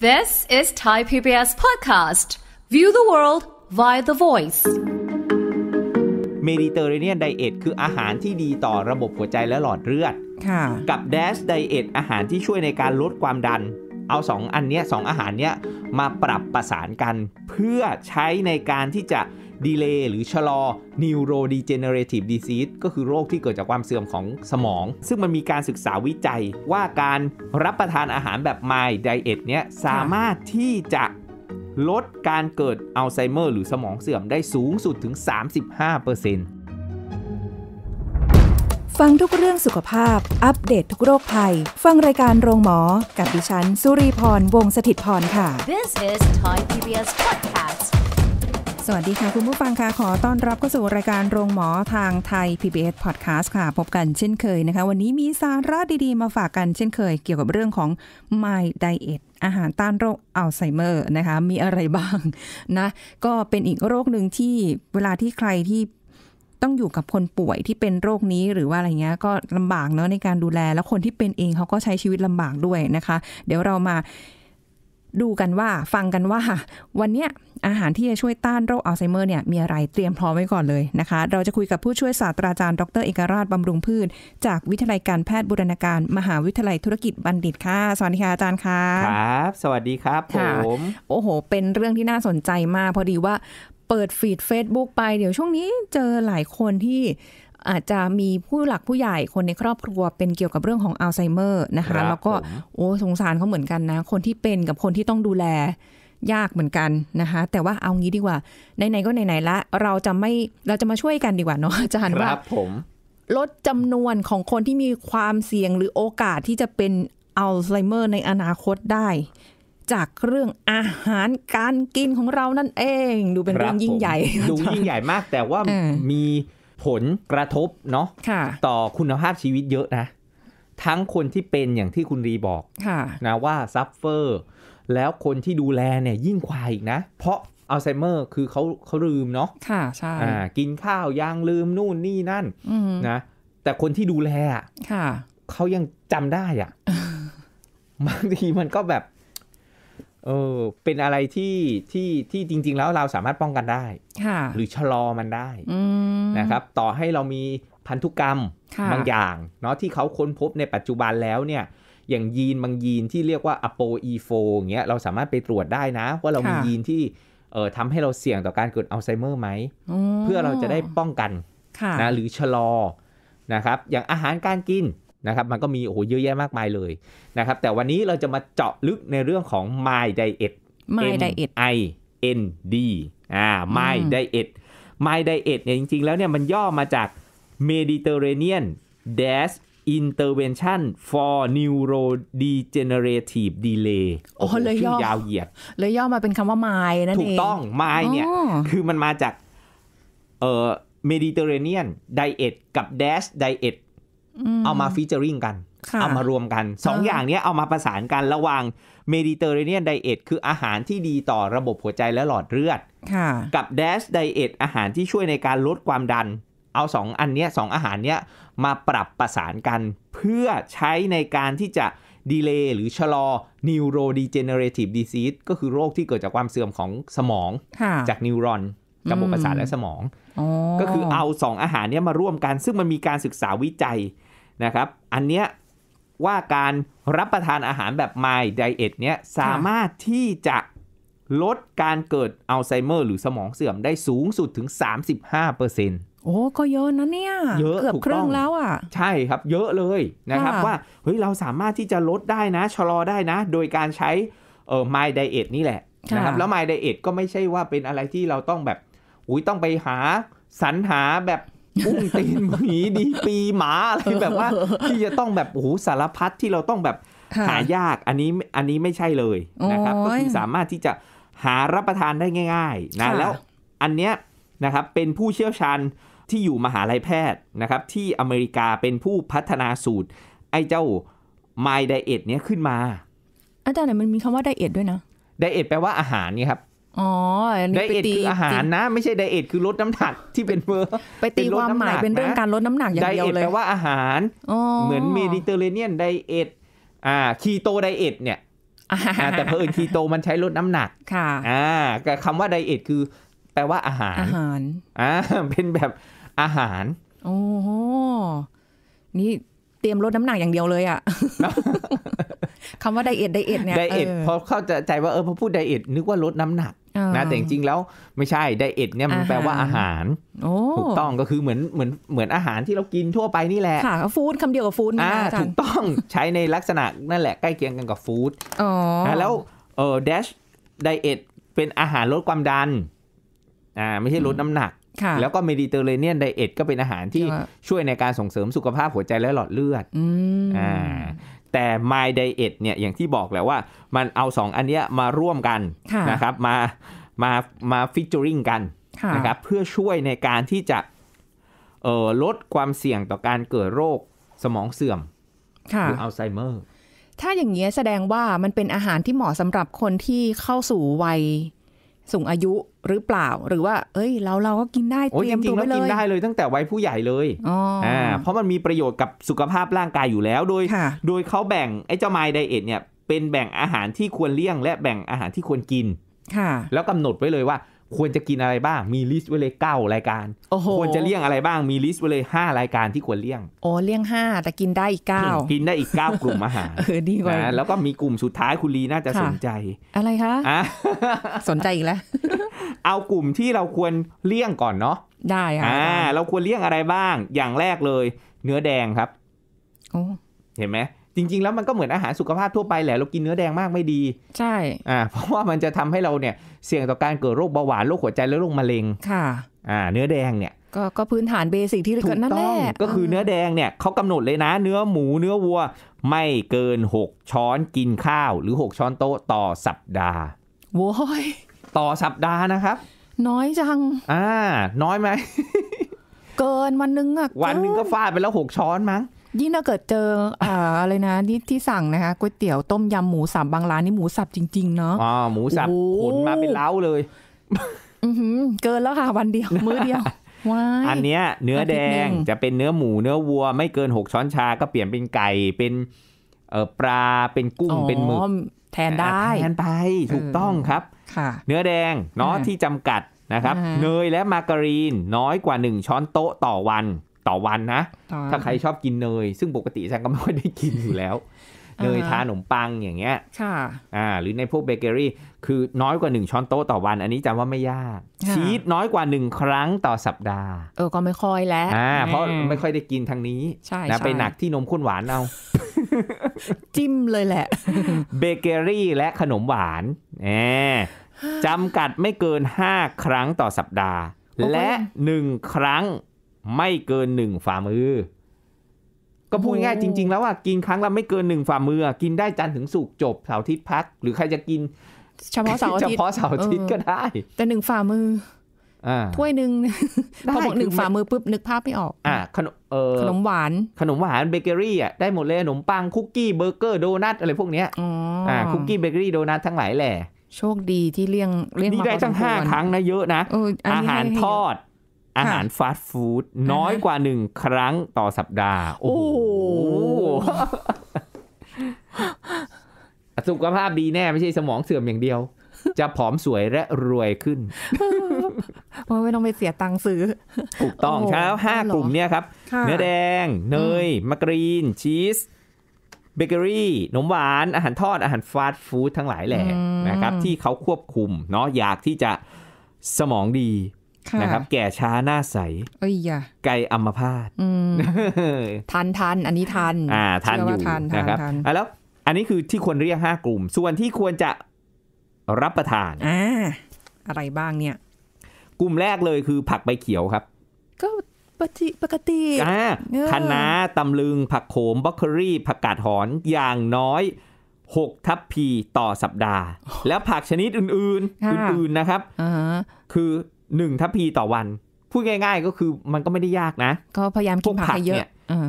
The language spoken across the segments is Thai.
This is Thai PBS podcast. View the world via the voice. เมดิเตอร์เรเนียนไดเอทคืออาหารที่ดีต่อระบบหัวใจและหลอดเลือด ค่ะกับแดชไดเอทอาหารที่ช่วยในการลดความดัน เอาสองอันเนี้ยสองอาหารเนี้ย มาปรับประสานกัน เพื่อใช้ในการที่จะดีเลย์หรือ ชะลอ neurodegenerative disease ก็คือโรคที่เกิดจากความเสื่อมของสมอง ซึ่งมันมีการศึกษาวิจัยว่าการรับประทานอาหารแบบ m ม่ไ diet เนี้ยสามารถที่จะลดการเกิดอัลไซเมอร์หรือสมองเสื่อมได้สูงสุดถึง 35%ฟังทุกเรื่องสุขภาพ อัปเดตททุกโรคภัย ฟังรายการโรงหมอ กับดิฉัน สุรีพร วงศิตพรค่ะ This is Thai PBS Podcast สวัสดีค่ะ คุณผู้ฟังค่ะขอต้อนรับเข้าสู่รายการโรงหมอทางไทย PBS Podcast ค่ะ พบกันเช่นเคยนะคะ วันนี้มีสาระดี ๆ มาฝากกันเช่นเคย เกี่ยวกับเรื่องของ My Diet อาหารต้านโรคอัลไซเมอร์นะคะ มีอะไรบ้างนะ ก็เป็นอีกโรคหนึ่งที่เวลาที่ใครที่ต้องอยู่กับคนป่วยที่เป็นโรคนี้ หรือว่าอะไรเงี้ยก็ลำบากเนาะในการดูแลแล้วคนที่เป็นเองเขาก็ใช้ชีวิตลำาบากด้วยนะคะเดี๋ยวเรามาดูกันว่าฟังกันว่า วันเนี้ยอาหารที่จะช่วยต้านโรคอัลไซเมอร์เนี่ย มีอะไรเตรียมพร้อมไว้ก่อนเลยนะคะ เราจะคุยกับผู้ช่วยศาสตราจารย์ดรเอกราชบำรุงพืช จากวิทยาลัยการแพทย์บุรณาการ มหาวิทยาลัยธุรกิจบัณฑิตค่ะ สวัสดีค่ะอาจารย์ค่ะครับ สวัสดีครับผม โอ้โห เป็นเรื่องที่น่าสนใจมากพอดีว่าเปิดฟีด Facebook ไปเดี๋ยวช่วงนี้เจอหลายคนที่อาจจะมีผู้หลักผู้ใหญ่คนในครอบครัวเป็นเกี่ยวกับเรื่องของอัลไซเมอร์นะคะแล้วก็โอ้สงสารเขาเหมือนกันนะ คนที่เป็นกับคนที่ต้องดูแลยากเหมือนกันนะคะ แต่ว่าเอางี้ดีกว่าไหนๆก็ไหนๆละ เราจะไม่เราจะมาช่วยกันดีกว่าเนาะอาจารย์ว่าลดจำนวนของคนที่มีความเสี่ยงหรือโอกาสที่จะเป็นอัลไซเมอร์ ในอนาคตได้ จากเรื่องอาหารการกินของเรานั่นเอง ดูเป็นเรื่องยิ่งใหญ่ ดูยิ่งใหญ่มากแต่ว่ามีผลกระทบเนาะต่อคุณภาพชีวิตเยอะนะทั้งคนที่เป็นอย่างที่คุณรีบอกนะว่าซัฟเฟอร์แล้วคนที่ดูแลเนี่ย ยิ่งกว่าอีกนะ เพราะอัลไซเมอร์ คือเขาเขาลืมเนาะค่ะใช่กินข้าวยังลืมนู่นนี่นั่นนะแต่คนที่ดูแลอ่ะเขายังจำได้ อ่ะบางทีมันก็แบบเออเป็นอะไรที่ที่ที่จริงๆแล้วเราสามารถป้องกันได้ หรือชะลอมันได้นะครับต่อให้เรามีพันธุกรรมบางอย่างเนาะที่เขาค้นพบในปัจจุบันแล้วเนี่ยอย่างยีนบางยีนที่เรียกว่า ApoE4 อย่างเงี้ยเราสามารถไปตรวจได้นะว่าเรามียีนที่เอ่อทำให้เราเสี่ยงต่อการเกิดอัลไซเมอร์ไหม เพื่อเราจะได้ป้องกันนะหรือชะลอนะครับอย่างอาหารการกินนะครับมันก็มีโอ้โหเยอะแยะมากมายเลยนะครับแต่วันนี้เราจะมาเจาะลึกในเรื่องของ My Diet My Diet I N D อ่า My Diet My Diet เนี่ยจริง ๆ แล้วเนี่ยมันย่อมาจาก Mediterranean Dash Intervention for Neurodegenerative Delay โอ้โหเลยย่อยาวเหยียดเลยย่อมาเป็นคำว่าไมนั่นเอง ถูกต้องไมเนี่ยคือมันมาจากเอ่อ Mediterranean Diet กับ Dash Diet เอามาฟีเจอริงกัน เอามารวมกันสองอย่างนี้เอามาประสานกัน ระหว่างเมดิเตอร์เรเนียนไดเอทคืออาหารที่ดีต่อระบบหัวใจและหลอดเลือด กับเดสไดเอทอาหารที่ช่วยในการลดความดัน เอาสองอันนี้สองอาหารนี้มาปรับประสานกัน เพื่อใช้ในการที่จะดีเลย์หรือชะลอ neurodegenerative disease ก็คือโรคที่เกิดจากความเสื่อมของสมอง จากนิวรอนระบบประสาทและสมอง ก็คือเอาสองอาหารนี้มาร่วมกันซึ่งมันมีการศึกษาวิจัยนะครับ อันเนี้ยว่าการรับประทานอาหารแบบไมล์ไดเอทเนี้ยสามารถที่จะลดการเกิดอัลไซเมอร์ หรือสมองเสื่อมได้สูงสุดถึง 35%เปอร์เซ็นต์โอ้ก็เยอะนะเนี่ยเยอะเกือบครึ่งแล้วอ่ะใช่ครับเยอะเลยนะครับว่าเฮ้ยเราสามารถที่จะลดได้นะ ชะลอได้นะ โดยการใช้เอ่อไมล์ไดเอทนี่แหละนะครับแล้วไมล์ไดเอทก็ไม่ใช่ว่าเป็นอะไรที่เราต้องแบบอุ้ยต้องไปหาสรรหาแบบอุ้งตีนหมีดีปีหมาอะไรแบบว่าที่จะต้องแบบโอ้โหสารพัดที่เราต้องแบบหายากอันนี้อันนี้ไม่ใช่เลยนะครับ ก็คือสามารถที่จะหารับประทานได้ง่ายๆนะแล้วอันเนี้ยนะครับเป็นผู้เชี่ยวชาญที่อยู่มหาลัยแพทย์นะครับ ที่อเมริกาเป็นผู้พัฒนาสูตร ไอ้เจ้าไมไดเอทเนี้ยขึ้นมา อาจารย์ไหนมันมีคำว่าไดเอทด้วยนะไดเอทแปลว่าอาหารนี่ครับอ๋อไดเอทคืออาหารนะ ไม่ใช่ไดเอทคือลดน้ำหนัก ที่เป็นเบอร์ไปตีความหมายเป็นเรื่องการลดน้ำหนักอย่างเดียวเลยไดเอทแปลว่าอาหารเหมือนเมดิเตอร์เรเนียนไดเอทอ่าคีโตไดเอทเนี่ยแต่เพืเอนคีโตมันใช้ลดน้ำหนักค่ะ อ่าแต่คำว่าไดเอทคือแปลว่าอาหารอาหารอ่าเป็นแบบอาหาร โอ้โหนี่เตรียมลดน้ำหนักอย่างเดียวเลยอ่ะคำว่าไดเอทไดเอทเนี่ยไดเอทพอเข้าใจว่าเออพอพูดไดเอทนึกว่าลดน้ำหนักนะแต่จริงๆแล้วไม่ใช่ไดเอทเนี่ยมันแปลว่าอาหารถูกต้องก็คือเหมือนเหมือนเหมือนอาหารที่เรากินทั่วไปนี่แหละค่ะฟู้ดคำเดียวกับฟู้ดนะถูกต้องใช้ในลักษณะนั่นแหละใกล้เคียงกันกับฟู้ดแล้วเออเดชไดเอทเป็นอาหารลดความดันอ่าไม่ใช่ลดน้ำหนัก แล้วก็เมดิเตอร์เรเนียนไดเอทก็เป็นอาหารที่ช่วยในการส่งเสริมสุขภาพหัวใจและหลอดเลือดอ่าแต่ My Diet เนี่ย อย่างที่บอกแหละว่ามันเอา 2อันเนี้ยมาร่วมกันนะครับ มามามาฟิชเจอริงกันนะครับเพื่อช่วยในการที่จะเออลดความเสี่ยงต่อการเกิดโรคสมองเสื่อมหรืออัลไซเมอร์ถ้าอย่างนี้แสดงว่ามันเป็นอาหารที่เหมาะสำหรับคนที่เข้าสู่วัยสูงอายุหรือเปล่าหรือว่า เอ้ย เราเราก็กินได้เตรียมตัวไว้เลยกินได้เลย ตั้งแต่วัยผู้ใหญ่เลยอ๋อเพราะมันมีประโยชน์กับสุขภาพร่างกายอยู่แล้ว โดย โดยเขาแบ่งไอ้เจ้าไมไดเอทเนี่ย เป็นแบ่งอาหารที่ควรเลี่ยง และแบ่งอาหารที่ควรกินค่ะ แล้วกำหนดไว้เลยว่าควรจะกินอะไรบ้างมีลิสต์ไว้เลยเก้ารายการ ควรจะเลี่ยงอะไรบ้างมีลิสต์ไว้เลยห้ารายการที่ควรเลี่ยง อ๋อ เลี่ยงห้าแต่กินได้อีกเก้า กินได้อีกเก้ากลุ่มอาหารเออดีกว่าแล้วก็มีกลุ่มสุดท้ายคุณลีน่าจะสนใจ อะไรคะะสนใจอีกแล้ว เอากลุ่มที่เราควรเลี่ยงก่อนเนาะ ได้ค่ะอ่าเราควรเลี่ยงอะไรบ้าง อย่างแรกเลย เนื้อแดงครับโอ้เห็นไหมจริง ๆ แล้วมันก็เหมือนอาหารสุขภาพทั่วไป แหละเรากินเนื้อแดงมากไม่ดี ใช่อ่าเพราะว่ามันจะทำให้เราเนี่ย เสี่ยงต่อการเกิดโรคเบาหวาน โรคหัวใจและโรคมะเร็งค่ะอ่าเนื้อแดงเนี่ย ก็ก็พื้นฐานเบสิกที่ถูกนั่นแหละก็คือเนื้อแดงเนี่ยเขากำหนดเลยนะเนื้อหมูเนื้อวัวไม่เกิน 6 ช้อนกินข้าวหรือ 6 ช้อนโต๊ะต่อสัปดาห์โว้ยต่อสัปดาห์นะครับน้อยจังอ่าน้อยไหมเกินวันนึงอะวันนึงก็ฟาดไปแล้วหกช้อนมั้งยิ่งถ้าเกิดเจออะไรนะนี่ที่สั่งนะคะก๋วยเตี๋ยวต้มยำหมูสับบางร้าน นี่หมูสับจริง ๆเนาะอ่าหมูสับขนมาเป็นเล้าเลยเกินแล้วค่ะวันเดียวมื้อเดียวอันเนี้ยเนื้อแดงจะเป็นเนื้อหมู เนื้อวัวไม่เกินหกช้อนชาก็เปลี่ยนเป็นไก่เป็นเออปลาเป็นกุ้ง เป็นหมึกแทนได้ แทนไป ถูกต้องครับเนื้อแดงเนาะที่จำกัดนะครับเนยและมาการีนน้อยกว่า 1 ช้อนโต๊ะต่อวันต่อวันนะ ถ้าใครชอบกินเนยซึ่งปกติแซงก็ไม่ค่อยได้กินอยู่แล้วเนยทาขนมปังอย่างเงี้ยค่ะอ่า หรือในพวกเบเกอรี่ คือน้อยกว่าหนึ่งช้อนโต๊ะต่อวัน อันนี้จำว่าไม่ยาก ชีสน้อยกว่าหนึ่งครั้งต่อสัปดาห์เออก็ไม่ค่อยแล้วอ่า เพราะไม่ค่อยได้กินทางนี้ใช่นะไปหนักที่นมข้นหวานเอาจิ้มเลยแหละเบเกอรี่และขนมหวานแหมจำกัดไม่เกิน 5 ครั้งต่อสัปดาห์ และ1ครั้งไม่เกินหนึ่งฝ่ามือ ก็พูดง่ายจริงๆแล้วว่ากินครั้งละไม่เกินหนึ่งฝ่ามือกินได้จันถึงสุกจบเสาร์อาทิตย์พัก หรือใครจะกินเฉพาะเสาร์อาทิตย์เฉพาะเสาร์อาทิตย์ก็ได้แต่หนึ่งฝ่ามือถ้วยหนึ่งพอบอกหนึ่งฝ่ามือปุ๊บนึกภาพไม่ออกอ่าขนมเออขนมหวาน ขนมหวานเบเกอรี่อ่ะได้หมดเลยขนมปังคุกกี้เบอร์เกอร์โดนัทอะไรพวกเนี้ยอ่าคุกกี้เบเกอรี่โดนัททั้งหลายแหละ โชคดีที่เลี้ยงเลี้ยงมาได้ตั้งห้าครั้งนะเยอะนะอาหารทอดอาหารฟาสต์ฟู้ดน้อยกว่าหนึ่งครั้งต่อสัปดาห์ โอ้โหสุขภาพดีแน่ไม่ใช่สมองเสื่อมอย่างเดียว จะผอมสวยและรวยขึ้นไม่ต้องไปเสียตังค์ซื้อถูกต้องแล้วห้ากลุ่มเนี่ยครับ เนื้อแดง เนย มะกรีน ชีส เบเกอรี่ขนมหวาน อาหารทอด อาหารฟาสต์ฟู้ดทั้งหลายแหล่นะครับ ที่เขาควบคุมเนาะอยากที่จะสมองดีนะครับแก่ช้าหน้าใสเอ้ยยาไกลอัมพาตทันทัน อันนี้ทันอ่า ทันอยู่นะครับอ่ะแล้วอันนี้คือที่ควรเรียกห้ากลุ่ม ส่วนที่ควรจะรับประทานอ่าอะไรบ้างเนี่ย กลุ่มแรกเลยคือผักใบเขียวครับ ก็ปกติปกติอ่าคะน้าตำลึงผักโขมบล็อกเคอรี่ ผักกาดหอนอย่างน้อย6ทัพพีต่อสัปดาห์ แล้วผักชนิดอื่น ๆ อื่นๆนะครับคือหนึ่งทัพพีต่อวันพูดง่ายๆก็คือมันก็ไม่ได้ยากนะ ก็พยายามกินผักให้เยอะ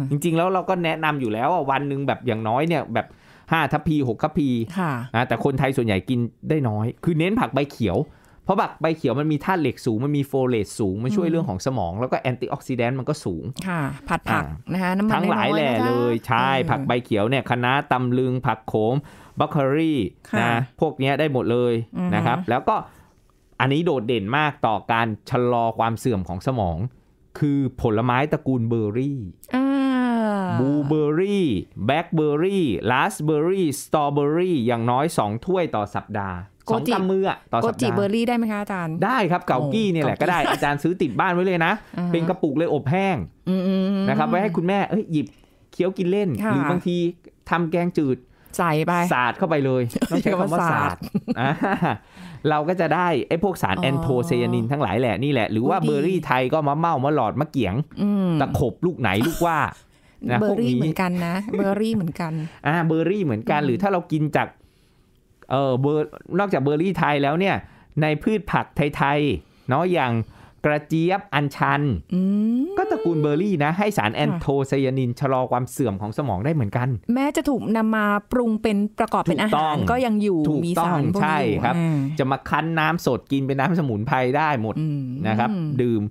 จริงๆแล้วเราก็แนะนำอยู่แล้วว่าวันหนึ่งแบบอย่างน้อยเนี่ยแบบห้าทัพพีหกทัพพีะแต่คนไทยส่วนใหญ่กินได้น้อย คือเน้นผักใบเขียวเพราะผักใบเขียวมันมีธาตุเหล็กสูงมันมีโฟเลตสูง มันช่วยเรื่องของสมองแล้วก็แอนตี้ออกซิแดนต์มันก็สูงค่ะผัดผักนะคะน้ำมันทั้งหลายแหล่เลยใช่ผักใบเขียวเนี่ยคะน้าตำลึง ผักโขมบัคเคอรี่นะพวกนี้ได้หมดเลยนะครับแล้วก็อันนี้โดดเด่นมากต่อการชะลอความเสื่อมของสมอง คือผลไม้ตระกูลเบอร์รี่บูเบอร์รี่แบล็คเบอร์รี่ลาสเบอร์รี่สตรอเบอร์รี่อย่างน้อย 2 ถ้วยต่อสัปดาห์สองกำมือต่อสัปดาห์โกจิเบอร์รี่ได้ไหมคะอาจารย์ ได้ครับเกากี้เนี่ยแหละก็ได้ อาจารย์ซื้อติดบ้านไว้เลยนะ เป็นกระปุกเลยอบแห้งนะครับไว้ให้คุณแม่เอ้ยหยิบเคี้ยวกินเล่นหรือบางทีทำแกงจืดใส่ไปสาดเข้าไปเลยต้องใช้คำว่าสาดเราก็จะได้ไอ้พวกสารแอนโทไซยานินทั้งหลายแหละนี่แหละ หรือว่าเบอร์รี่ไทย ก็มะเมามะหลอดมะเกียงตะขบลูกไหนลูกว่าเบอร์รี่เหมือนกันนะ เบอร์รี่เหมือนกันอ่าเบอร์รี่เหมือนกันหรือถ้าเรากินจาก เออเบอร์นอกจากเบอร์รี่ไทยแล้วเนี่ย ในพืชผักไทยๆเนาะอย่างกระเจี๊ยบอัญชันก็ตระกูลเบอร์รี่นะ ให้สารแอนโทไซยานินชะลอความเสื่อมของสมองได้เหมือนกัน แม้จะถูกนำมาปรุงเป็นประกอบเป็นอาหาร ก็ยังอยู่ มีสารพวกนี้อยู่ครับ จะมาคั้นน้ำสดกินเป็นน้ำสมุนไพรได้หมดนะครับ ดื่ม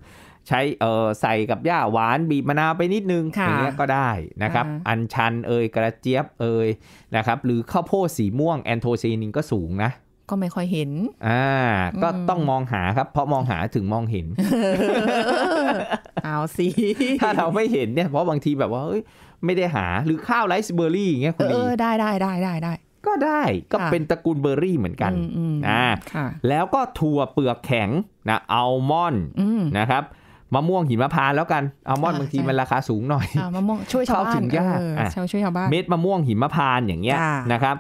ใช้เออใส่กับหญ้าหวานบีบมะนาวไปนิดนึงอย่างเงี้ยก็ได้นะครับ อัญชันเอยกระเจี๊ยบเอยนะครับ หรือข้าวโพดสีม่วงแอนโทไซยานิน ก็สูงนะก็ไม่ค่อยเห็น อ่า ก็ต้องมองหาครับ เพราะมองหาถึงมองเห็นเอาสิ ถ้าเราไม่เห็นเนี่ย เพราะบางทีแบบว่า เฮ้ย ไม่ได้หา หรือข้าวไรซ์เบอร์รี่อย่างเงี้ยคุณลีเออได้ได้ได้ได้ได้ ก็ได้ ก็เป็นตระกูลเบอร์รี่เหมือนกัน อ่า แล้วก็ถั่วเปลือกแข็งนะ อัลมอนด์นะครับ มะม่วงหิมะพานแล้วกัน อัลมอนด์บางทีมันราคาสูงหน่อยมะม่วงช่วยชาวบ้านเึงากช่วยชาวบ้านเม็ดมะม่วงหิมะพานอย่างเงี้ยนะครับ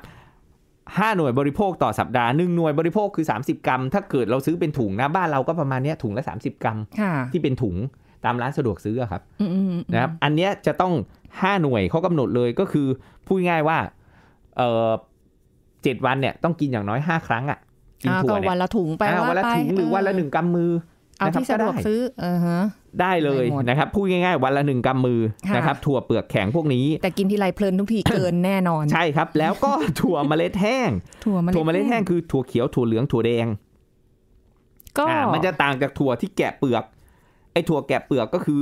5 หน่วยบริโภคต่อสัปดาห์1หน่วยบริโภคคือ30กรัมถ้า เกิดเราซื้อเป็นถุงนะบ้านเราก็ประมาณนี้ถุงละ30กรัมที่เป็นถุงตามร้านสะดวกซื้อครับนะครับ อันนี้จะต้อง 5 หน่วยเขากำหนดเลยก็คือพูดง่ายว่าเออเจ็ดวันเนี่ย ต้องกินอย่างน้อย 5 ครั้งอ่ะกินถั่วเนี่ยวันละถุงไปวันละถุงหรือวันละหนึ่งกำมือเอาที่สะดวกซื้อเออฮะได้เลยนะครับพูดง่ายๆวันละหนึ่งกำมือนะครับ ถั่วเปลือกแข็งพวกนี้ แต่กินทีไรเพลินทุกทีเกินแน่นอน ใช่ครับ แล้วก็ถั่วเมล็ดแห้งถั่วเมล็ดแห้งคือถั่วเขียวถั่วเหลืองถั่วแดงก็มันจะต่างจากถั่วที่แกะเปลือก ไอ้ถั่วแกะเปลือกก็คือ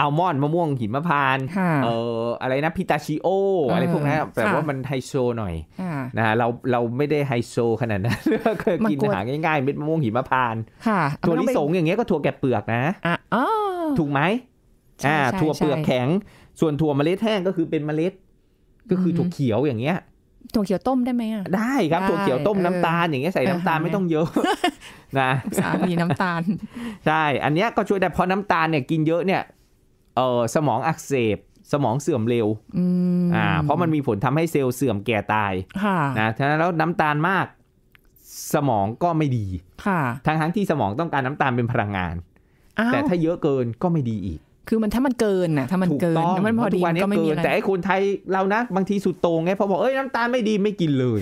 อัลมอนด์มะม่วงหิมะพานเอออะไรนะพิตาชิโอ อะไรพวกนั้นแต่ว่ามันไฮโซหน่อยนะเราเราไม่ได้ไฮโซขนาดนั้นเคยกินอาหารง่ายๆเม็ดมะม่วงหิมะพานตถั่วลิสงอย่างเงี้ยก็ถั่วแกะเปลือกนะถูกไหมอ่าถั่วเปลือกแข็ง ส่วนถั่วเมล็ดแห้งก็คือเป็นเมล็ด ก็คือถั่วเขียวอย่างเงี้ยถั่วเขียวต้มได้ไหมอ่ะได้ครับถั่วเขียวต้มน้ำตาลอย่างเงี้ยใส่น้ำตาลไม่ต้องเยอะนะสามีน้ำตาลใช่อันเนี้ยก็ช่วยได้เพราะน้ำตาลเนี่ยกินเยอะเนี่ยเออสมองอักเสบสมองเสื่อมเร็วอ่าเพราะมันมีผลทำให้เซลล์เสื่อมแก่ตายคนะฉะนั้นแล้วน้ำตาลมากสมองก็ไม่ดีค่ะทั้งทั้งที่สมองต้องการน้ำตาลเป็นพลังงาน แต่ถ้าเยอะเกินก็ไม่ดีอีก คือมันถ้ามันเกินน่ะถ้ามันเกินมันพอดีก็ไม่มีอะไรแต่คนไทยเรานะบางทีสุดโต่งไงพอบอกเอ้ยน้ำตาลไม่ดีไม่กินเลย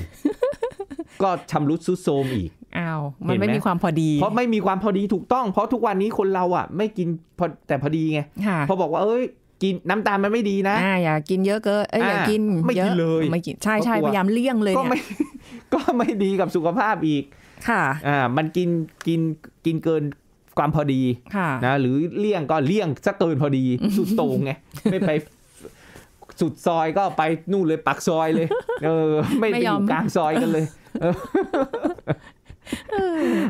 ก็ชำรุดซุดโทมอีกอ้าวมันไม่มีความพอดี เพราะไม่มีความพอดีถูกต้อง เพราะทุกวันนี้คนเราอ่ะ ไม่กินพอแต่พอดีไงพอบอกว่าเอ้ยกินน้ำตาลมันไม่ดีนะอ่าอย่ากินเยอะเกินเอ้ยอย่ากินไม่กินเลยไม่กินใช่ใช่พยายามเลี่ยงเลยก็ไม่ก็ไม่ดีกับสุขภาพอีก ค่ะ อ่า มันกินกินกินเกินความพอดีนะหรือเลี่ยงก็เลี่ยงสักเกินพอดีสุดตรงไงไม่ไปสุดซอยก็ไปนู่นเลยปักซอยเลย เออ ไม่ไปอยู่กลางซอยกันเลย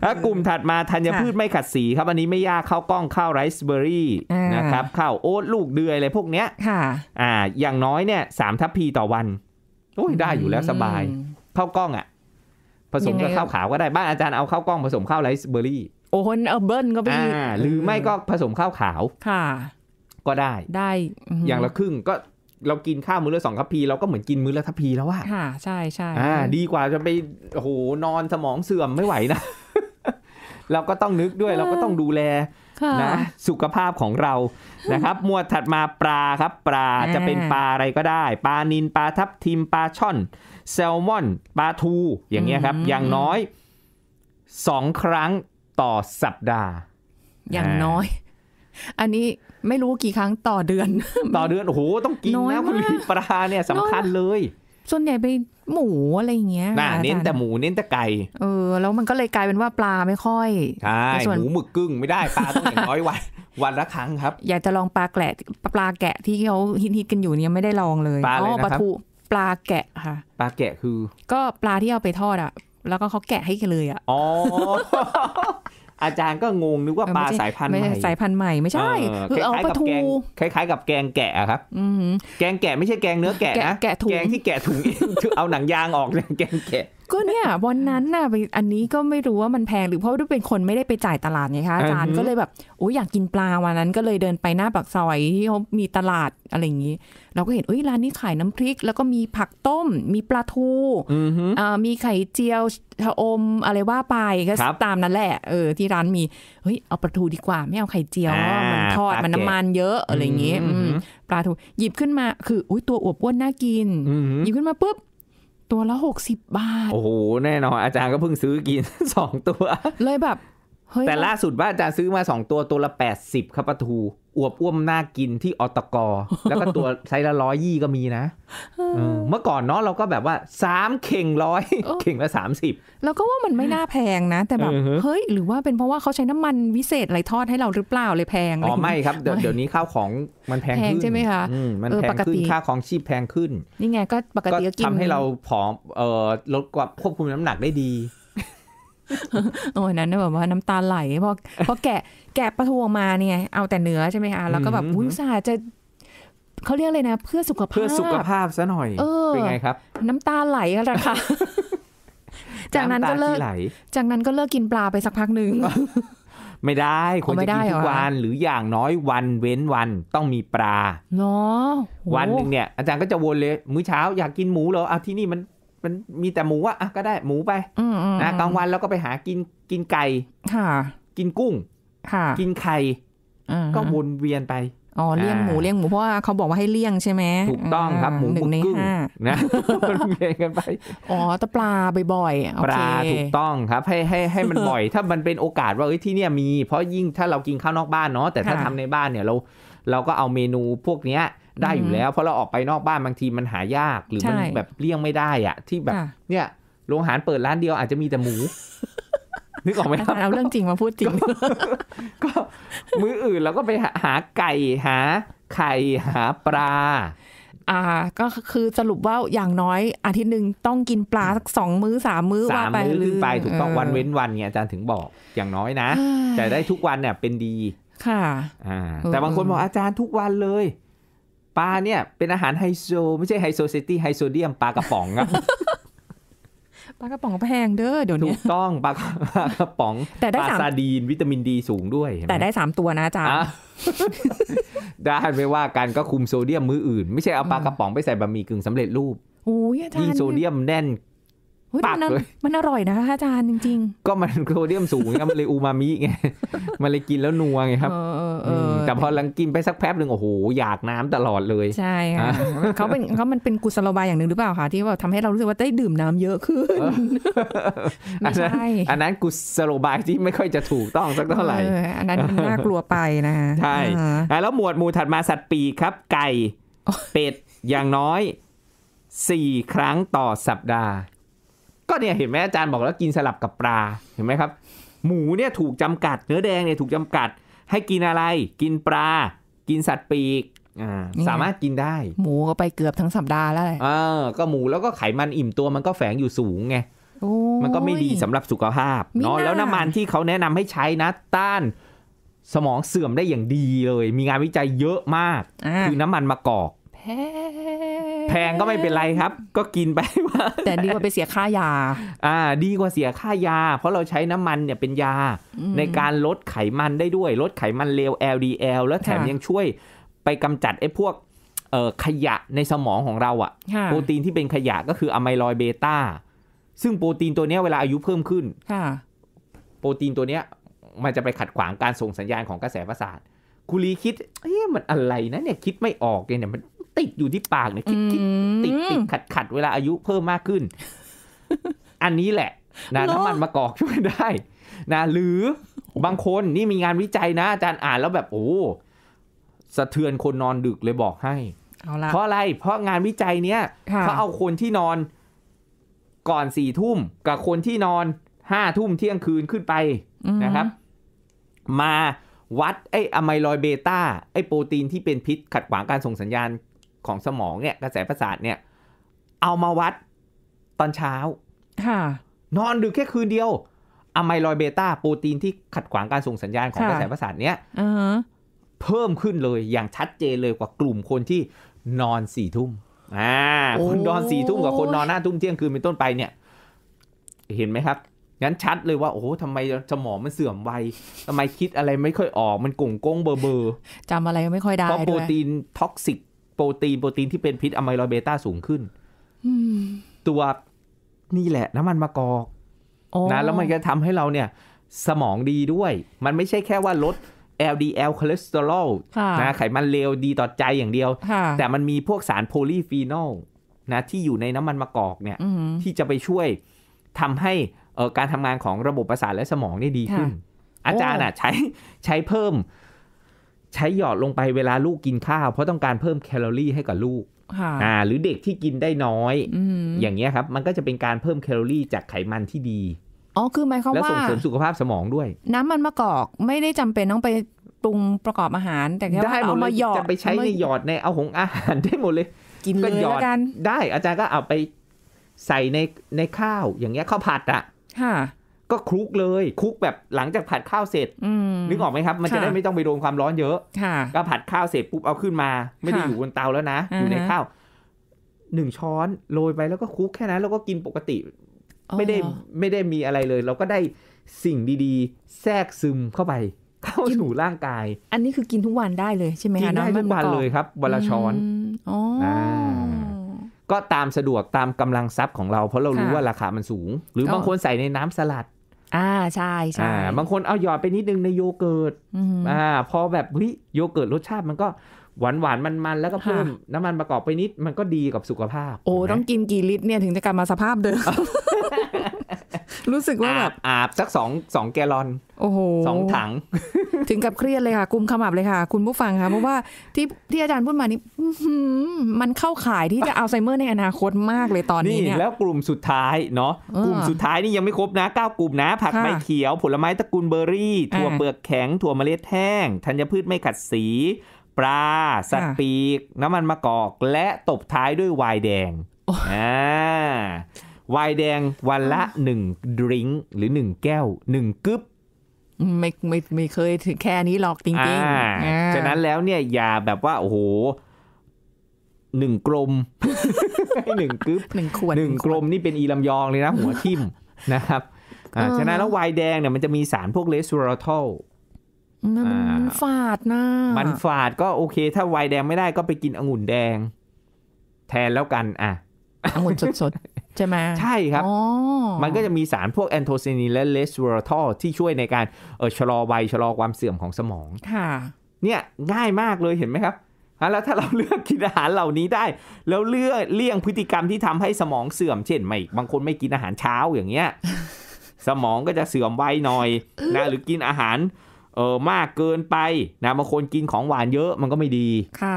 แล้วกลุ่มถัดมาธัญพืชไม่ขัดสีครับอันนี้ไม่ยากข้าวกล้องข้าวไรซ์เบอร์รี่ นะครับข้าวโอ๊ตลูกเดือยอะไรพวกเนี้ยค่ะ อ่า อย่างน้อยเนี่ยสามทัพพีต่อวันโอ้ยได้อยู่แล้วสบายข้าวกล้องอ่ะ ผสมกับข้าวขาวก็ได้บ้านอาจารย์เอาข้าวกล้องผสมข้าวไรซ์เบอร์รี่โอ้โหเอาเบิ้ลก็ไปหรือไม่ก็ผสมข้าวขาวค่ะ ก็ได้ได้อย่างละครึ่งก็เรากินข้าวมื้อละสองทัพพีเราก็เหมือนกินมื้อละทัพพีแล้วว่าค่ะใช่ใช่ใชดีกว่าจะไปโอ้โหนอนสมองเสื่อมไม่ไหวนะ เราก็ต้องนึกด้วยเราก็ต้องดูแลนะสุขภาพของเรานะครับหมวดถัดมาปลาครับ ปลาจะเป็นปลาอะไรก็ได้ ปลานินปลาทับทิมปลาช่อน แซลมอนปลาทู อย่างเงี้ยครับ อย่างน้อยสองครั้งต่อสัปดาห์ อย่างน้อย อันนี้ไม่รู้กี่ครั้งต่อเดือน ต่อเดือน โอ้โหต้องกินนะคุณปลาเนี่ยสำคัญเลย ส่วนใหญ่ไปหมูอะไรอย่างเงี้ยน่าเน้นแต่หมูเน้นแต่ไก่เออ แล้วมันก็เลยกลายเป็นว่าปลาไม่ค่อยใช่หมูหมึกกึ้งไม่ได้ปลาต้องอย่างน้อยวันวันละครั้งครับ อยากจะลองปลาแกะ ปลาแกะที่เขาฮิตตกันอยู่เนี่ยไม่ได้ลองเลยปลาอะไรนะครับปลาแกะค่ะ ปลาแกะคือ ก็ปลาที่เอาไปทอดอ่ะ แล้วก็เขาแกะให้กันเลยอ่ะอ๋ออาจารย์ก็งงนึกว่าปลาสายพันธุ์ใหม่สายพันธุ์ใหม่ ไม่ใช่ คือเอาปลาทูคล้ายๆกับแกงแกะครับแกงแกะไม่ใช่แกงเนื้อแกะนะ แกงที่แกะถุงเอาหนังยางออกแกงแกะก็เนี่ยวันนั้นน่ะอันนี้ก็ไม่รู้ว่ามันแพงหรือเพราะว่าเป็นคนไม่ได้ไปจ่ายตลาดไงคะอาจารย์ก็เลยแบบโอ้ยอยากกินปลาวันนั้นก็เลยเดินไปหน้าปากซอยที่เขามีตลาดอะไรอย่างนี้ เราก็เห็นเอ้ยร้านนี้ขายน้ำพริกแล้วก็มีผักต้ม มีปลาทูอ่ามีไข่เจียวชะอมอะไรว่าไปก็ตามนั้นแหละเออที่ร้านมีเฮ้ยเอาปลาทูดีกว่าไม่เอาไข่เจียวมันทอดมันน้ำมันเยอะอะไรอย่างนี้ปลาทูหยิบขึ้นมา คืออุ้ยตัวอวบอ้วนน่ากินหยิบขึ้นมาปุ๊บตัวละหกสิบบาท โอ้โห แน่นอน อาจารย์ก็เพิ่งซื้อกินสองตัว เลยแบบแต่ล่าสุดว่าอาจารย์ซื้อมาสองตัวตัวละแปดสิบครับปะทูอวบอ้วมน่ากินที่อตกอแล้วก็ตัวไซส์ละร้อยยี่ก็มีนะเมื่อก่อนเนาะเราก็แบบว่าสามเข่งร้อยเข่งละสามสิบเราก็ว่ามันไม่น่าแพงนะ แต่แบบเฮ้ยหรือว่าเป็นเพราะว่าเขาใช้น้ำมันวิเศษอะไรทอดให้เราหรือเปล่าเลยแพงอ๋อไม่ครับเดี๋ยวนี้ข้าวของมันแพงขึ้นใช่ไหมคะมันแพงขึ้นค่าของชีพแพงขึ้น นี่ไงก็ปกติก็ินทำให้เราผอมเออลดควควบคุมน้ำหนักได้ดีวันนั้นแบบว่าน้ำตาไหลพอพอแกะแกะปลาทูออกมาเนี่ยเอาแต่เนื้อใช่ไหมคะแล้วก็แบบวุ้นสาจะเขาเรียกเลยนะเพื่อสุขภาพ เพื่อสุขภาพซะหน่อยเป็นไงครับ น้ำตาไหลอะไรคะจากนั้นก็เลิกจากนั้นก็เลิกกินปลาไปสักพักหนึ่งไม่ได้ควรจะกินทุกวันหรืออย่างน้อยวันเว้นวันต้องมีปลาเนาะวันหนึ่งเนี่ย อาจารย์ก็จะวนเลยมื้อเช้าอยากกินหมูเหรออาที่นี่มันมันมีแต่หมูอะก็ได้หมูไปนะกลางวันเราก็ไปหากินกินไก่ค่ะ กินกุ้งค่ะ กินไข่ก็วนเวียนไปอ๋อเลี้ยงหมูเลี้ยงหมูเพราะว่าเขาบอกว่าให้เลี้ยงใช่ไหม ถูกต้องครับหมูหนึ่งในห้านะเลี้ยงกันไปอ๋อตะปลาบ่อยๆปลาถูกต้องครับให้ให้ให้มันบ่อย ถ้ามันเป็นโอกาสว่าเอ้ยที่เนี่ยมีเพราะยิ่งถ้าเรากินข้าวนอกบ้านเนาะแต่ถ้าทำในบ้านเนี่ยเรา เราก็เอาเมนูพวกเนี้ยได้อยู่แล้ว เพราะเราออกไปนอกบ้านบางทีมันหายาก หรือมันแบบเลี่ยงไม่ได้อะที่แบบเนี่ยโรงอาหารเปิดร้านเดียวอาจจะมีแต่หมูนึกออกไหมครับเอาเรื่องจริงมาพูดจริง ก็มื้ออื่นเราก็ไปหาไก่หาไข่หาปลาอ่า ก็คือสรุปว่าอย่างน้อยอาทิตย์หนึ่งต้องกินปลาสักสองมื้อสามมื้อสามมื้อขึ้นไปถูกต้องวันเว้นวันเนี่ยอาจารย์ถึงบอกอย่างน้อยนะ แต่ได้ทุกวันเนี่ยเป็นดี ค่ะ อ่า แต่บางคนบอกอาจารย์ทุกวันเลยปลาเนี่ยเป็นอาหารไฮโซ ไม่ใช่ไฮโซเซตี้ไฮโซเดียมปลากระป๋องครับปลากระป๋องแพงเด้อเดี๋ยวนี้ถูกต้องปลากระป๋อง แต่ได้สาซาดีนวิตามินดีสูงด้วยแต่ได้สามตัวนะจ๊ะได้ไม่ว่ากันก็คุมโซเดียมมืออื่น ไม่ใช่เอาปลากระป๋องไปใส่บะหมี่กึ่งสำเร็จรูปยิ่งโซเดียมแน่นปากเลยมันอร่อยนะคะอาจารย์จริงๆ ก็มันโซเดียมสูงไงมันเลยอูมามิไงมันเลยกินแล้วนัวไงครับแต่พอหลังกินไปสักแป๊บหนึ่งโอ้โห อยากน้ำตลอดเลย ใช่ค่ะเขาเป็นเขามันเป็นกุศโลบายอย่างหนึ่งหรือเปล่าคะที่ว่าทำให้เรารู้สึกว่าได้ดื่มน้ำเยอะขึ้นไม่ใช่ อันนั้นกุศโลบายที่ไม่ค่อยจะถูกต้องสักเท่าไหร่อันนั้นน่ากลัวไปนะใช่แล้วหมวดหมู่ถัดมาสัตว์ปีครับ ไก่ เป็ดอย่างน้อยสี่ครั้งต่อสัปดาห์ก็เนี่ยเห็นไหมอาจารย์บอกแล้วกินสลับกับปลาเห็นไหมครับ หมูเนี่ยถูกจำกัด เนื้อแดงเนี่ยถูกจำกัดให้กินอะไร กินปลา กินสัตว์ปีกสามารถกินได้ หมูก็ไปเกือบทั้งสัปดาห์แล้วเลยอ่าก็หมูแล้วก็ไขมันอิ่มตัวมันก็แฝงอยู่สูงไงมันก็ไม่ดีสำหรับสุขภาพเนาะแล้วน้ำมันที่เขาแนะนำให้ใช้นะต้านสมองเสื่อมได้อย่างดีเลย มีงานวิจัยเยอะมากคือน้ำมันมะกอกแพงก็ไม่เป็นไรครับ ก็กินไปว่าแต่ดีกว่าไปเสียค่ายาอ่าดีกว่าเสียค่ายา เพราะเราใช้น้ำมันเนี่ยเป็นยาในการลดไขมันได้ด้วยลดไขมันเลว LDL แล้วแถมยังช่วยไปกำจัดไอ้พวกขยะในสมองของเราอะ่ะโปรตีนที่เป็นขยะก็คืออะไมลอยเบต้าซึ่งโปรตีนตัวเนี้ยเวลาอายุเพิ่มขึ้นโปรตีนตัวเนี้ยมันจะไปขัดขวางการส่งสัญญาณของกระแสประสาทคุรีคิดเอ๊ะมันอะไรนะเนี่ยคิดไม่ออกเลยเนี่ยมันติดอยู่ที่ปากเนี่ยิดติดติดขัดขัดเวลาอายุเพิ่มมากขึ้น อันนี้แหละนะน้ำมันมะกอกช่วยได้ นะ หรือบางคนนี่มีงานวิจัยนะอาจารย์อ่านแล้วแบบโอ้ สะเทือนคนนอนดึกเลยบอกให้เพราะอะไรเพราะงานวิจัยเนี้ย เขาเอาคนที่นอนก่อนสี่ทุ่ม กับคนที่นอนห้าทุ่มเที่ยงคืนขึ้นไปนะครับ มาวัดไอ้อะไมลอยเบต้าไอ้โปรตีนที่เป็นพิษ ขัดขวางการส่งสัญญาณของสมองเนี่ยกระแสประสาทเนี่ย เอามาวัดตอนเช้าค่ะนอนดึกแค่คืนเดียวอะไมลอยเบต้าโปรตีนที่ขัดขวางการส่งสัญญาณของกระแสประสาทเนี่ยเพิ่มขึ้นเลยอย่างชัดเจนเลยกว่ากลุ่มคนที่นอนสี่ทุ่มอ่าคนนอนสี่ทุ่มกับคนนอนหน้าทุ่มเที่ยงคืนเป็นต้นไปเนี่ยเห็นไหมครับ งั้นชัดเลยว่า โอ้ทำไมสมองมันเสื่อมไวทำไมคิดอะไรไม่ค่อยออก มันกงกงเบอร์เบอร์จำอะไรไม่ค่อยได้เพราะโปรตีนท็อกซิกปรตีน โปรตีนที่เป็นพิษอะไมลอยเบต้าสูงขึ้นตัวนี่แหละ น้ำมันมะกอกนะแล้วมันจะทำให้เราเนี่ย สมองดีด้วย มันไม่ใช่แค่ว่าลด LDL คอเลสเตอรอลนะไขมันเลวดีต่อใจอย่างเดียว แต่มันมีพวกสารโพลีฟีนอลนะ ที่อยู่ในน้ำมันมะกอกเนี่ยที่จะไปช่วยทำให้การทำงานของระบบประสาทและสมองได้ดีขึ้น อาจารย์อ่ะ ใช้ใช้เพิ่มใช้หยอดลงไปเวลาลูกกินข้าว เพราะต้องการเพิ่มแคลอรี่ให้กับลูก อ่า หรือเด็กที่กินได้น้อยออย่างเงี้ยครับ มันก็จะเป็นการเพิ่มแคลอรี่จากไขมันที่ดี อ๋อคือหมายความว่าแล้วส่งเสริมสุขภาพสมองด้วย น้ำมันมะกอกไม่ได้จำเป็นต้องไปปรุงประกอบอาหารแต่แค่ว่าเอามาหยอดจะไปใช้ในหยอดในเอาหงอาหารได้หมดเลย กินเลยลกัน ได้ อาจารย์ก็เอาไปใส่ในในข้าว อย่างเงี้ยข้าวผัดอะค่ะก็คลุกเลยคลุกแบบหลังจากผัดข้าวเสร็จนึกออกไหมครับมันจะได้ไม่ต้องไปโดนความร้อนเยอะก็ผัดข้าวเสร็จปุ๊บเอาขึ้นมา ไม่ได้อยู่บนเตาแล้วนะ อยู่ในข้าวหนึ่งช้อนโรยไปแล้วก็คลุกแค่นั้น แล้วก็กินปกติ ไม่ได้ไม่ได้มีอะไรเลย เราก็ได้สิ่งดี ๆ แทรกซึมเข้าไป เข้าสู่ร่างกาย อันนี้คือกินทุกวันได้เลยใช่ไหมคะกินได้ทุกวันเลยครับวันละช้อนก็ตามสะดวกตามกำลังทรัพย์ของเราเพราะเรารู้ว่าราคามันสูง หรือบางคนใส่ในน้ำสลัดอ่าใช่ใช่บางคนเอาหยอดไปนิดนึงในโยเกิร์ตอ่าพอแบบเฮ้ยโยเกิร์ตรสชาติมันก็หวานหวานมันมันแล้วก็เพิ่มน้ำมันประกอบไปนิดมันก็ดีกับสุขภาพโอ้ต้องกินกี่ลิตรเนี่ยถึงจะกลับมาสภาพเดิมรู้สึกว่าแบบอาบสักสองสองแกลอน โอ้โหสองถัง ถึงกับเครียดเลยค่ะกุมขมับเลยค่ะ คุณผู้ฟังค่ะเพราะว่าที่ที่อาจารย์พูดมานี่มันเข้าข่ายที่จะเอาไซเมอร์ ในอนาคตมากเลยตอนนี้เนี่ยแล้วกลุ่มสุดท้ายเนาะกลุ่มสุดท้ายนี่ยังไม่ครบนะเก้ากลุ่มนะ ผักใบเขียวผลไม้ตระกูลเบอร์รี่ ถั่วเปลือกแข็งถั่วเมล็ดแห้งธัญพืชไม่ขัดสี ปลาสัตว์ปีก น้ำมันมะกอกและตบท้ายด้วยไวน์แดงอ่าวายแดงวันละหนึ่งดริงหรือหนึ่งแก้วหนึ่งกึ๊บไม่ไม่ไม่เคยถึงแค่นี้หรอกจริงๆฉะนั้นแล้วเนี่ยอย่าแบบว่า โอ้โหหนึ่งกลมหนึ่งกึ๊บหนึ่งขวดหนึ่งกลมนี่เป็นอีลำยองเลยนะ หัวทิ่มนะครับอ่าฉะนั้นแล้วไวน์แดงเนี่ยมันจะมีสารพวกเลสซูรทอลมันฝาดนะ มันฝาดก็โอเค ถ้าไวน์แดงไม่ได้ก็ไปกินองุ่นแดง แทนแล้วกัน อ่ะองุ่นสดใช่ไหมใช่ครับมันก็จะมีสารพวกแอนโทไซนินและเลสเวอร์ทอลที่ช่วยในการเออชะลอวัยชะลอความเสื่อมของสมองค่ะ เนี่ยง่ายมากเลยเห็นไหมครับ แล้วถ้าเราเลือกกินอาหารเหล่านี้ได้ แล้วเลือกเลี่ยงพฤติกรรมที่ทำให้สมองเสื่อมเช่นไม่บางคนไม่กินอาหารเช้าอย่างเงี้ยสมองก็จะเสื่อมไวหน่อยนะหรือกินอาหารเออมากเกินไปนะบางคนกินของหวานเยอะมันก็ไม่ดีค่ะ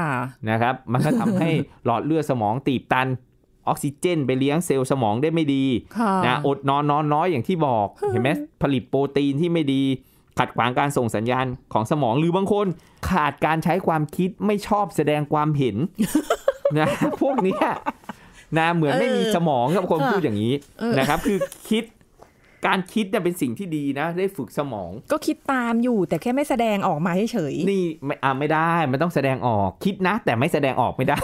นะครับ มันก็ทำให้หลอดเลือดสมองตีบตันออกซิเจน ไปเลี้ยงเซลล์สมองได้ไม่ดีนะ อดนอนนอนน้อยอย่างที่บอก เห็นไหมผลิตโปรตีนที่ไม่ดี ขัดขวางการส่งสัญญาณของสมอง หรือบางคนขาดการใช้ความคิดไม่ชอบแสดงความเห็นนะพวกนี้นะเหมือนไม่มีสมองครับคนพูดอย่างนี้นะครับคือคิด การคิดเนี่ยเป็นสิ่งที่ดีนะ ได้ฝึกสมอง ก็คิดตามอยู่แต่แค่ไม่แสดงออกมาเฉยนี่ไม่ไม่ได้มันต้องแสดงออกคิดนะ แต่ไม่แสดงออกไม่ได้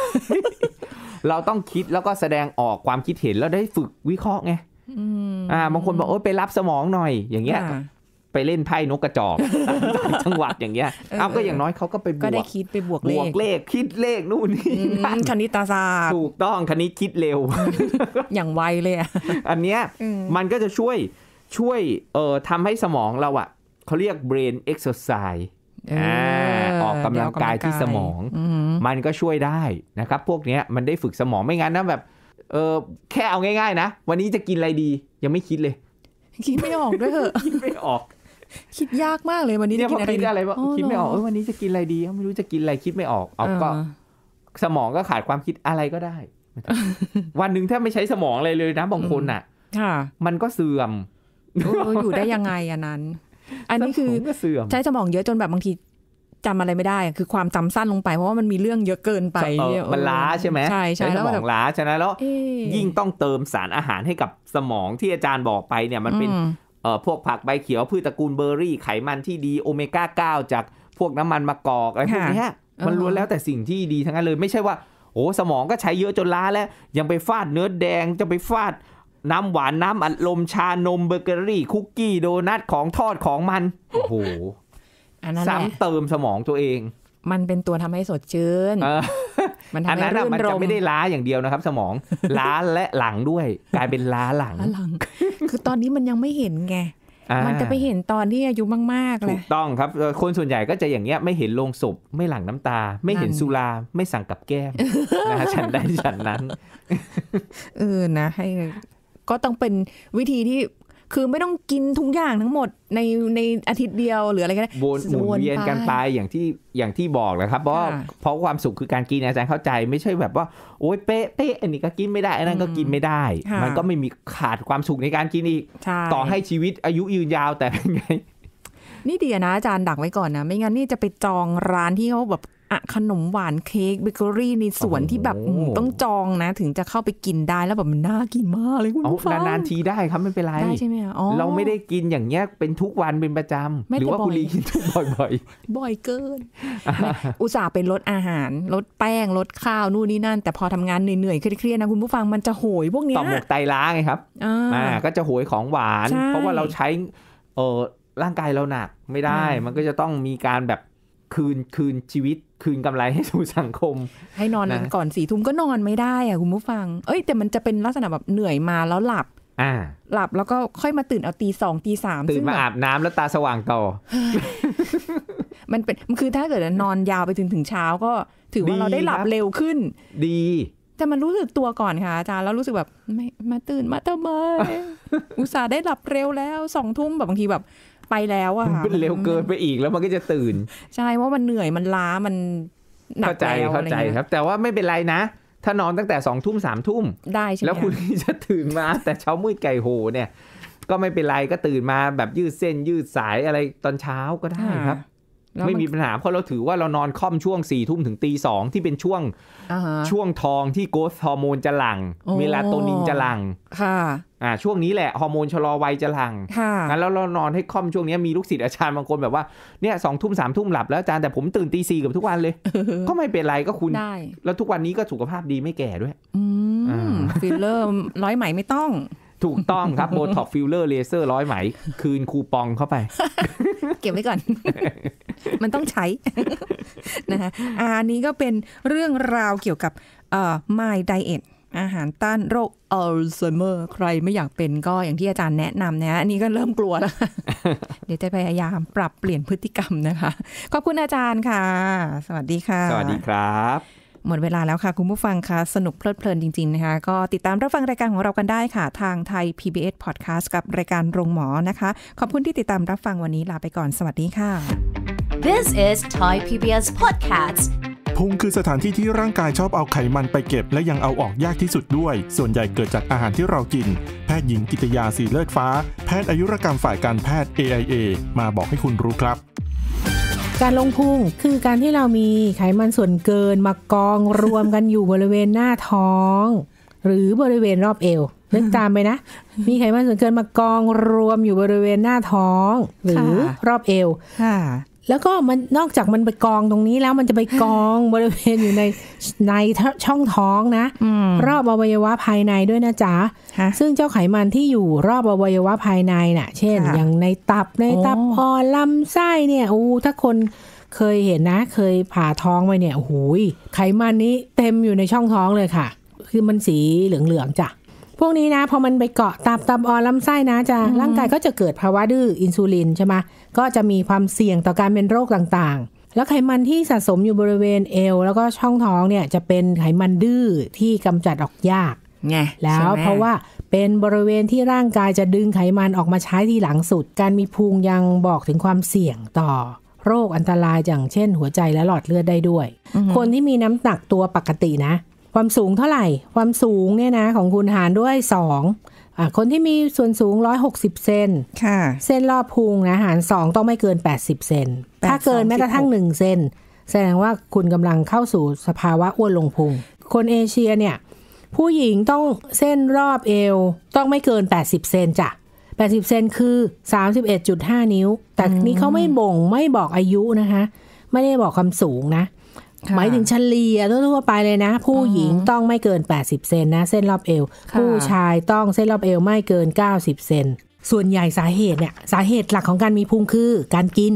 เราต้องคิดแล้วก็แสดงออกความคิดเห็นแล้วได้ฝึกวิเคราะห์ไง อ่าบางคนบอกโอ้ไปรับสมองหน่อยอย่างเงี้ยไปเล่นไพ่นกกระจอกจังหวัดอย่างเงี้ยเอาก็อย่างน้อยเขาก็ไปบวกก็ได้คิดไปบวกเลขบวกเลขคิดเลขนู่นนี่นันคณิตศาสตร์ถูกต้องคณิตคิดเร็วอย่างไวเลย อันเนี้ยมันก็จะช่วยช่วยเอ่อทำให้สมองเราอ่ะ เขาเรียก brain exercise ออกกำลังกายที่สมอง มันก็ช่วยได้นะครับ พวกนี้มันได้ฝึกสมองไม่งั้นนะแบบ เออแค่เอาง่ายๆนะวันนี้จะกินอะไรดียังไม่คิดเลย คิดไม่ออกด้วยเหรอคิดไม่ออก คิดยากมากเลยวันนี้จะกินอะไรคิดอะไรวะคิดไม่ออกวันนี้จะกินอะไรดี ไม่รู้จะกินอะไรคิดไม่ออกเอาก็ สมองก็ขาดความคิดอะไรก็ได้ วันหนึ่งถ้าไม่ใช้สมองเลยเลยนะบางคนอ่ะ มันก็เสื่อมอยู่ได้ยังไงอันนั้นอันนี้คือใช้สมองเยอะจนแบบบางทีจำอะไรไม่ได้คือความจำสั้นลงไป เพราะว่ามันมีเรื่องเยอะเกินไปมันล้าใช่ไหมใช่ใช่แล้วสมองล้าใช่ไหมแล้วยิ่งต้องเติมสารอาหารให้กับสมองที่อาจารย์บอกไปเนี่ยมันเป็นเอ่อพวกผักใบเขียวพืชตระกูลเบอร์รี่ไขมันที่ดีโอเมก้า9จากพวกน้ำมันมะกอกอะไรพวกนี้มันล้วนแล้วแต่สิ่งที่ดีทั้งนั้นเลย ไม่ใช่ว่าโอ้สมองก็ใช้เยอะจนล้าแล้วยังไปฟาดเนื้อแดงจะไปฟาดน้ำ หวานน้ำ อัดลมชา นมเบเกอรี่ คุกกี้โดนัทของทอดของมันโอ้โหซ้ำเติมสมองตัวเอง มันเป็นตัวทำให้สดชื่นมันทำให้รื่นรมมันจะไม่ได้ล้าอย่างเดียวนะครับสมองล้าและหลังด้วย กลายเป็นล้าหลังหลังคือตอนนี้มันยังไม่เห็นไงมันจะไปเห็นตอนที่อายุมากๆเลยถูกต้องครับ คนส่วนใหญ่ก็จะอย่างเงี้ย ไม่เห็นโลงศพไม่หลั่งน้ำตา ไม่เห็นสุราไม่สั่งกับแก้มนะฉันได้ฉันนั้นเออนะให้ก็ต้องเป็นวิธีที่คือไม่ต้องกินทุกอย่างทั้งหมดในในอาทิตย์เดียวหรืออะไรก็ได้วนหมุนเวียนกันไปอย่างที่อย่างที่บอกและครับเพราะเพราะความสุขคือการกินอาจารย์เข้าใจไม่ใช่แบบว่าโอ๊ยเป๊ะเป๊ะอันนี้ก็กินไม่ได้อันนั้นก็กินไม่ได้ มันก็ไม่มีขาดความสุขในการกินอีกต่อให้ชีวิตอายุยืนยาวแต่เป็นไงนี่ดีนะอาจารย์ดักไว้ก่อนนะไม่งั้นนี่จะไปจองร้านที่เขาแบบอะขนมหวานเค้กเบเกอรี่ในสวนที่แบบต้องจองนะ ถึงจะเข้าไปกินได้แล้วแบบมันน่ากินมากเลยคุณผู้ฟังนานๆทีได้ครับไม่เป็นไรได้ใช่ไหมอ๋อเราไม่ได้กินอย่างเงี้ยเป็นทุกวันเป็นประจำหรือว่าคุณลีกินทุกบ่อยๆบ่อยเกิน อุตส่าห์เป็นลดอาหารลดแป้งลดข้าวนู่นนี่นั่น แต่พอทำงานเหนื่อยๆเครียดๆนะคุณผู้ฟังมันจะโหยพวกนี้ต่อหมกไตล้าไงครับอ่าก็จะโหยของหวาน เพราะว่าเราใช้เออร่างกายเราหนักไม่ได้มันก็จะต้องมีการแบบคืนคืนชีวิตคืนกำไรให้สู่สังคม ให้นอนนะก่อนสี่ทุ่มก็นอนไม่ได้อะคุณผู้ฟังเอ้ยแต่มันจะเป็นลักษณะแบบเหนื่อยมาแล้วหลับหลับแล้วก็ค่อยมาตื่นเอาตีสองตีสามตื่นมาอาบน้ำแล้วตาสว่างต่อ มันเป็นคือถ้าเกิดนอนยาวไปถึงถึงเช้าก็ ถือว่าเราได้หลับเร็วขึ้น ดี แต่มันรู้สึกตัวก่อนค่ะอาจารย์แล้วรู้สึกแบบไม่มาตื่นมาทำไมอุตส่าห์ได้หลับเร็วแล้วสองทุ่มแบบบางทีแบบไปแล้วอะค่ะมันเร็วเกินไปอีกแล้วมันก็จะตื่นใช่ว่ามันเหนื่อยมันล้ามันหนักใจเข้าใจครับ แต่ว่าไม่เป็นไรนะ ถ้านอนตั้งแต่สองทุ่มสามทุ่มได้ใช่แล้วคุณจะตื่นมา แต่เช้ามืดไก่โหเนี่ย ก็ไม่เป็นไรก็ตื่นมาแบบยืดเส้นยืดสายอะไรตอนเช้าก็ได้ครับไม่มีปัญหาเพราะเราถือว่าเรานอนค่อมช่วงสี่ทุ่มถึงตีสองที่เป็นช่วงช่วงทองที่โกสฮอร์โมนจะหลัง่งเมลาโทนินจะหลัง่งค่ะ อ่า ช่วงนี้แหละ ฮอร์โมนชะลอวัยจะหลัง่งงั้นแล้วเรานอนให้ค่อมช่วงนี้มีลูกศิษย์อาจารย์บางคนแบบว่าเนี่ยสองทุ่มสามทุ่มหลับแล้วอาจารย์แต่ผมตื่นตีสี่กับทุกวันเลยก็ไม่เป็นไรก็คุณได้ แล้วทุกวันนี้ก็สุขภาพดีไม่แก่ด้วย อืมฟิลเลอร์ร้อยไหมไม่ต้องถูกต้องครับโบท็อกฟิลเลอร์เลเซอร์ร้อยไหม คืนคูปองเข้าไป เก็บไว้ก่อน มันต้องใช้ นะคะอันนี้ก็เป็นเรื่องราวเกี่ยวกับเอ่อไไดเอทอาหารต้านโรคอัลไซเมอร์ใครไม่อยากเป็นก็อย่างที่อาจารย์แนะนำนะอันนี้ก็เริ่มกลัวแล้วเดี๋ยวจะพยายามปรับเปลี่ยนพฤติกรรมนะคะ ขอบคุณอาจารย์ค่ะ สวัสดีค่ะ สวัสดีครับหมดเวลาแล้วค่ะ คุณผู้ฟังคะสนุกเพลิดเพลินจริง ๆ นะคะ ก็ติดตามรับฟังรายการของเรากันได้ค่ะ ทางไทย PBS Podcast กับรายการโรงหมอนะคะ ขอบคุณที่ติดตามรับฟังวันนี้ลาไปก่อนสวัสดีค่ะ This is Thai PBS Podcast พุงคือสถานที่ที่ร่างกายชอบเอาไขมันไปเก็บและยังเอาออกยากที่สุดด้วย ส่วนใหญ่เกิดจากอาหารที่เรากิน แพทย์หญิงกิตยาสีเลิศฟ้า แพทย์อายุรกรรมฝ่ายการแพทย์ AIA มาบอกให้คุณรู้ครับการลงพุงคือการที่เรามีไขมันส่วนเกิน มากองรวมกันอยู่บริเวณหน้าท้อง หรือบริเวณรอบเอวนึกตามไปนะมีไขมันส่วนเกินมากองรวมอยู่บริเวณหน้าท้อง หรือรอบเอวแล้วก็มันนอกจากมันไปกองตรงนี้แล้วมันจะไปกองบริเวณอยู่ในในช่องท้องนะรอบอวัยวะภายในด้วยนะจ๊ะ ซึ่งเจ้าไขมันที่อยู่รอบอวัยวะภายในน่ะ เช่นอย่างในตับในตับพอลำไส้เนี่ยโอ้ถ้าคนเคยเห็นนะ เคยผ่าท้องไปเนี่ยโอ้ยไขมันนี้เต็มอยู่ในช่องท้องเลยค่ะ คือมันสีเหลืองๆจ้ะพวกนี้นะพอมันไปเกาะตับตับอ่อนลำไส้นะจะร่างกายก็จะเกิดภาวะดื้ออินซูลินใช่ไหมก็จะมีความเสี่ยงต่อการเป็นโรคต่างๆ แล้วไขมันที่สะสมอยู่บริเวณเอวแล้วก็ช่องท้องเนี่ย จะเป็นไขมันดื้อที่กำจัดออกยากไงแล้วเพราะว่าเป็นบริเวณที่ร่างกายจะดึงไขมันออกมาใช้ทีหลังสุด การมีพุงยังบอกถึงความเสี่ยงต่อ โรคอันตรายอย่างเช่น หัวใจและหลอดเลือดได้ด้วย คนที่มีน้ำหนักตัวปกตินะความสูงเท่าไหร่ความสูงเนี่ยนะของคุณหารด้วยสอง คนที่มีส่วนสูงร้อยหกสิบเซนเส้นรอบพุงนะหารสองต้องไม่เกินแปดสิบเซนถ้าเกินแม้กระทั่งงเซนแสดงว่าคุณกำลังเข้าสู่สภาวะอ้วนลงพุงคนเอเชียเนี่ยผู้หญิงต้องเส้นรอบเอวต้องไม่เกินแปดสิบเซนจ้ะแปดสิบเซนคือสสามิบเอดดจุห้านิ้ว แต่นี้เขาไม่บ่งไม่บอกอายุนะคะไม่ได้บอกความสูงนะหมายถึงเฉลี่ยทั่วไปเลยนะ ผู้หญิงต้องไม่เกิน 80 เซนนะ เส้นรอบเอว ผู้ชายต้องเส้นรอบเอวไม่เกิน 90 เซนส่วนใหญ่สาเหตุเนี่ยสาเหตุหลักของการมีพุงคือการกิน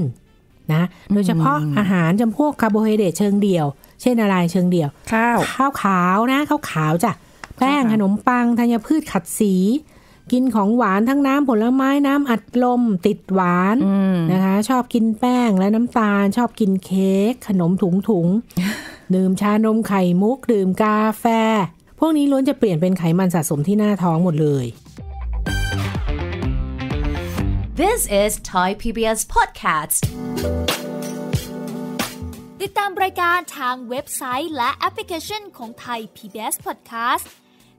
นะโดยเฉพาะอาหารจำพวกคาร์โบไฮเดรตเชิงเดี่ยว เช่นอะไรเชิงเดี่ยว ข้าวข้าวขาวนะข้าวขาวจ้ะแป้ง ขนมปังธัญพืชขัดสีกินของหวานทั้งน้ำผลไม้น้ำอัดลม ติดหวาน นะคะ ชอบกินแป้งและน้ำตาล ชอบกินเค้กขนมถุงถุงดื่มชานมไข่มุก ดื่มกาแฟ พวกนี้ล้วนจะเปลี่ยนเป็นไขมันสะสมที่หน้าท้องหมดเลย This is Thai PBS Podcast ติดตามรายการทางเว็บไซต์และแอปพลิเคชันของ Thai PBS Podcast